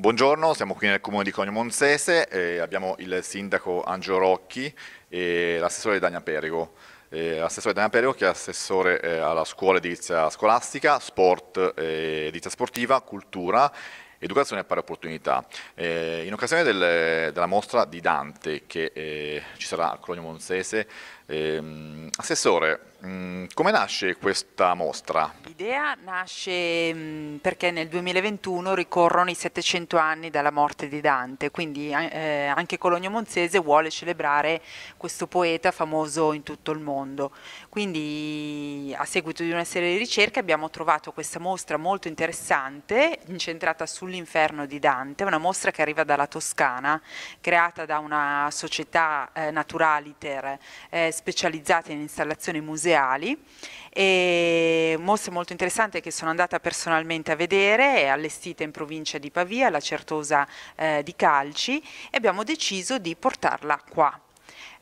Buongiorno, siamo qui nel comune di Cogno Monzese, eh, abbiamo il sindaco Angelo Rocchi e l'assessore Dania Perigo. Eh, l'assessore Dania Perigo che è assessore eh, alla scuola edilizia scolastica, sport, eh, edilizia sportiva, cultura educazione e pari opportunità. Eh, in occasione del, della mostra di Dante che eh, ci sarà a Clonio Monzese Ehm, assessore, mm, come nasce questa mostra? L'idea nasce mm, perché nel 2021 ricorrono i 700 anni dalla morte di Dante, quindi eh, anche Cologno Monzese vuole celebrare questo poeta famoso in tutto il mondo. Quindi a seguito di una serie di ricerche abbiamo trovato questa mostra molto interessante, incentrata sull'inferno di Dante, una mostra che arriva dalla Toscana, creata da una società eh, Naturaliter eh, specializzata in installazioni museali e mostre molto interessanti che sono andata personalmente a vedere, è allestita in provincia di Pavia, la Certosa eh, di Calci e abbiamo deciso di portarla qua.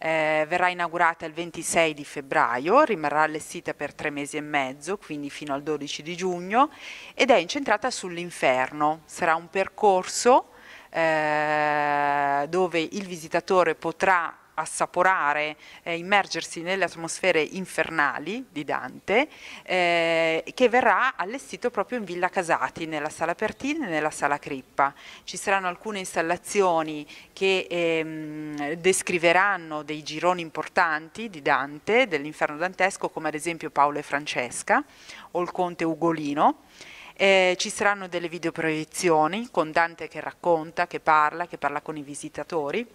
Eh, verrà inaugurata il 26 di febbraio, rimarrà allestita per tre mesi e mezzo, quindi fino al 12 di giugno, ed è incentrata sull'inferno. Sarà un percorso eh, dove il visitatore potrà assaporare, eh, immergersi nelle atmosfere infernali di Dante, eh, che verrà allestito proprio in Villa Casati, nella Sala Pertini e nella Sala Crippa. Ci saranno alcune installazioni che ehm, descriveranno dei gironi importanti di Dante, dell'inferno dantesco, come ad esempio Paolo e Francesca o il conte Ugolino. Eh, ci saranno delle videoproiezioni con Dante che racconta, che parla, che parla con i visitatori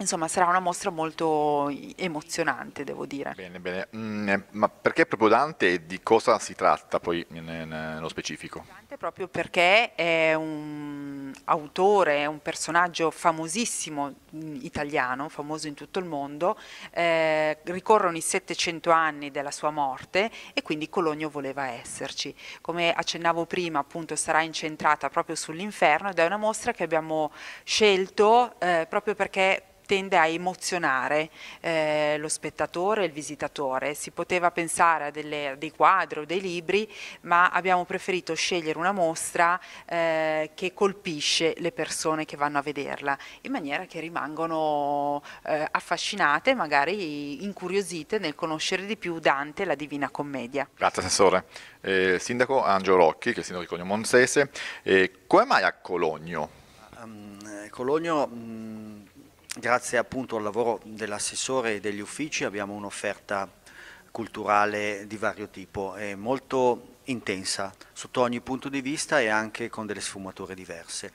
Insomma, sarà una mostra molto emozionante, devo dire. Bene, bene. Mm, eh, ma perché proprio Dante e di cosa si tratta poi eh, eh, nello specifico? Dante proprio perché è un autore, è un personaggio famosissimo mm, italiano, famoso in tutto il mondo, eh, ricorrono i 700 anni della sua morte e quindi Cologno voleva esserci. Come accennavo prima, appunto, sarà incentrata proprio sull'inferno ed è una mostra che abbiamo scelto eh, proprio perché tende a emozionare eh, lo spettatore il visitatore. Si poteva pensare a, delle, a dei quadri o dei libri, ma abbiamo preferito scegliere una mostra eh, che colpisce le persone che vanno a vederla, in maniera che rimangono eh, affascinate, magari incuriosite nel conoscere di più Dante e la Divina Commedia. Grazie Assessore. Eh, sindaco Angelo Rocchi, che è sindaco di Cogno Monzese, eh, come mai a Cologno? Um, Cologno... Um grazie appunto al lavoro dell'assessore e degli uffici abbiamo un'offerta culturale di vario tipo, è molto intensa sotto ogni punto di vista e anche con delle sfumature diverse.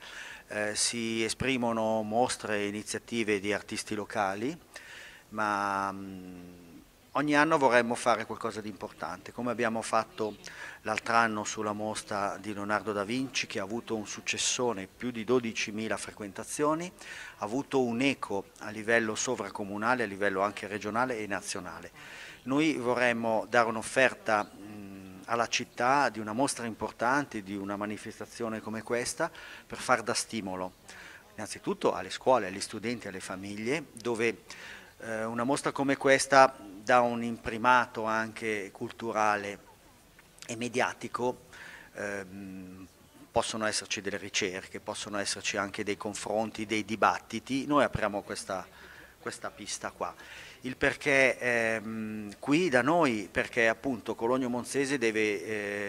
Eh, si esprimono mostre e iniziative di artisti locali, ma mh, mm, ogni anno vorremmo fare qualcosa di importante, come abbiamo fatto l'altro anno sulla mostra di Leonardo da Vinci che ha avuto un successone, più di 12.000 frequentazioni, ha avuto un eco a livello sovracomunale, a livello anche regionale e nazionale. Noi vorremmo dare un'offerta alla città di una mostra importante, di una manifestazione come questa, per far da stimolo innanzitutto alle scuole, agli studenti, alle famiglie, dove eh, una mostra come questa dà un imprimato anche culturale e mediatico, ehm, possono esserci delle ricerche, possono esserci anche dei confronti, dei dibattiti, noi apriamo questa, questa pista qua. Il perché ehm, qui da noi, perché appunto Cologno Monzese deve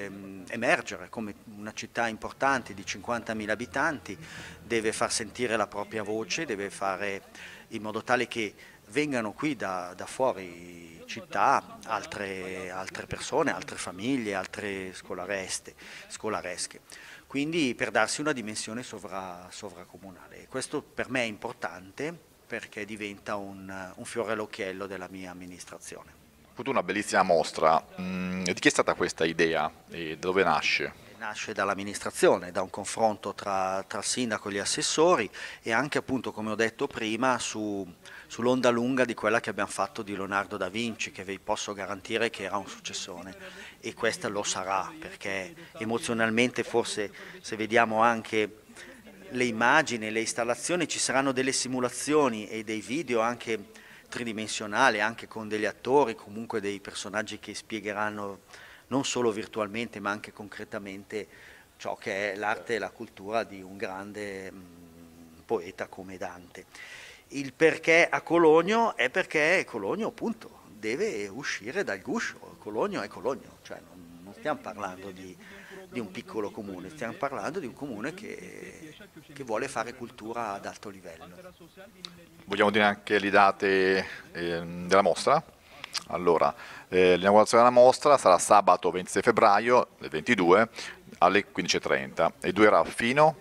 ehm, emergere come una città importante di 50.000 abitanti, deve far sentire la propria voce, deve fare in modo tale che vengano qui da, da fuori città altre, altre, persone, altre famiglie, altre scolaresche, quindi per darsi una dimensione sovra, sovracomunale. Questo per me è importante perché diventa un, un fiore all'occhiello della mia amministrazione. Ha una bellissima mostra, mm, di chi è stata questa idea e da dove nasce? nasce dall'amministrazione, da un confronto tra, tra sindaco e gli assessori e anche appunto come ho detto prima su, sull'onda lunga di quella che abbiamo fatto di Leonardo da Vinci che vi posso garantire che era un successone e questa lo sarà perché emozionalmente forse se vediamo anche le immagini, le installazioni, ci saranno delle simulazioni e dei video anche tridimensionali, anche con degli attori, comunque dei personaggi che spiegheranno non solo virtualmente ma anche concretamente ciò che è l'arte e la cultura di un grande mm, poeta come Dante. Il perché a Cologno è perché Cologno appunto deve uscire dal guscio, Cologno è Cologno, cioè non, non stiamo parlando di, di, un piccolo comune, stiamo parlando di un comune che, che vuole fare cultura ad alto livello. Vogliamo dire anche le date eh, della mostra? Allora, eh, l'inaugurazione della mostra sarà sabato 26 febbraio del 22 alle 15.30 e durerà fino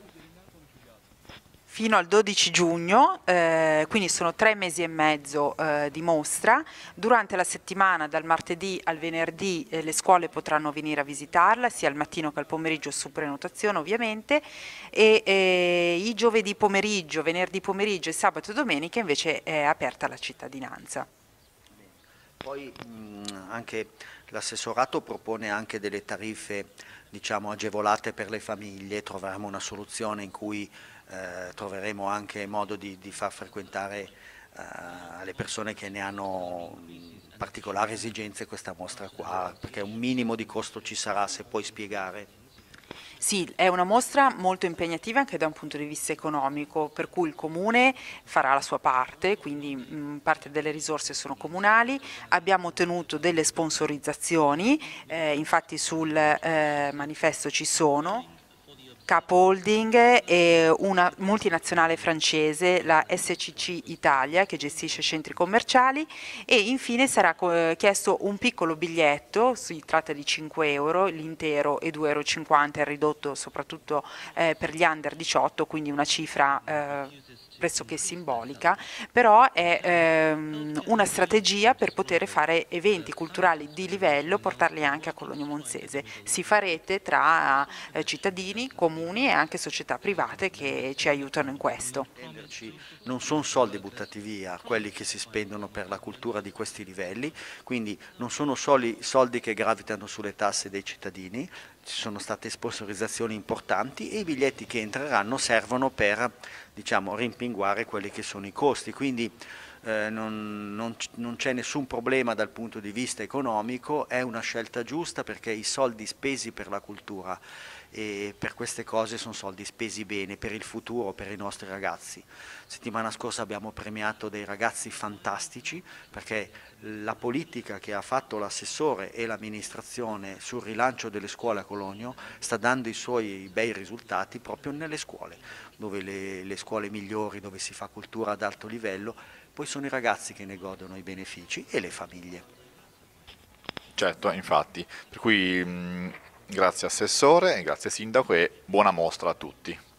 fino al 12 giugno, eh, quindi sono tre mesi e mezzo eh, di mostra. Durante la settimana, dal martedì al venerdì, eh, le scuole potranno venire a visitarla, sia al mattino che al pomeriggio su prenotazione ovviamente, e eh, i giovedì pomeriggio, venerdì pomeriggio e sabato e domenica invece è aperta la cittadinanza. Poi mh, mm, anche l'assessorato propone anche delle tariffe diciamo, agevolate per le famiglie, troveremo una soluzione in cui eh, troveremo anche modo di, di far frequentare eh, alle persone che ne hanno mm, particolari esigenze questa mostra qua, perché un minimo di costo ci sarà se puoi spiegare. Sì, è una mostra molto impegnativa anche da un punto di vista economico, per cui il comune farà la sua parte, quindi mh, mm, parte delle risorse sono comunali, abbiamo ottenuto delle sponsorizzazioni, eh, infatti sul eh, manifesto ci sono capo holding e una multinazionale francese, la SCC Italia, che gestisce centri commerciali e infine sarà chiesto un piccolo biglietto, si tratta di 5 euro l'intero e 2,50 euro ridotto soprattutto eh, per gli under 18, quindi una cifra eh, pressoché simbolica, esatto. però è ehm, una strategia per poter fare eventi culturali di livello, portarli anche a Cologno Monzese. Si farete tra eh, cittadini, comuni e anche società private che ci aiutano in questo. Non sono soldi buttati via quelli che si spendono per la cultura di questi livelli, quindi non sono soldi che gravitano sulle tasse dei cittadini, ci sono state sponsorizzazioni importanti e i biglietti che entreranno servono per diciamo, rimpinguare quelli che sono i costi. Quindi eh, non, non, non c'è nessun problema dal punto di vista economico, è una scelta giusta perché i soldi spesi per la cultura e per queste cose sono soldi spesi bene per il futuro, per i nostri ragazzi. Settimana scorsa abbiamo premiato dei ragazzi fantastici perché la politica che ha fatto l'assessore e l'amministrazione sul rilancio delle scuole a Cologno sta dando i suoi bei risultati proprio nelle scuole, dove le, le scuole migliori, dove si fa cultura ad alto livello poi sono i ragazzi che ne godono i benefici e le famiglie. Certo, infatti, per cui mh, mm, grazie Assessore, grazie Sindaco e buona mostra a tutti.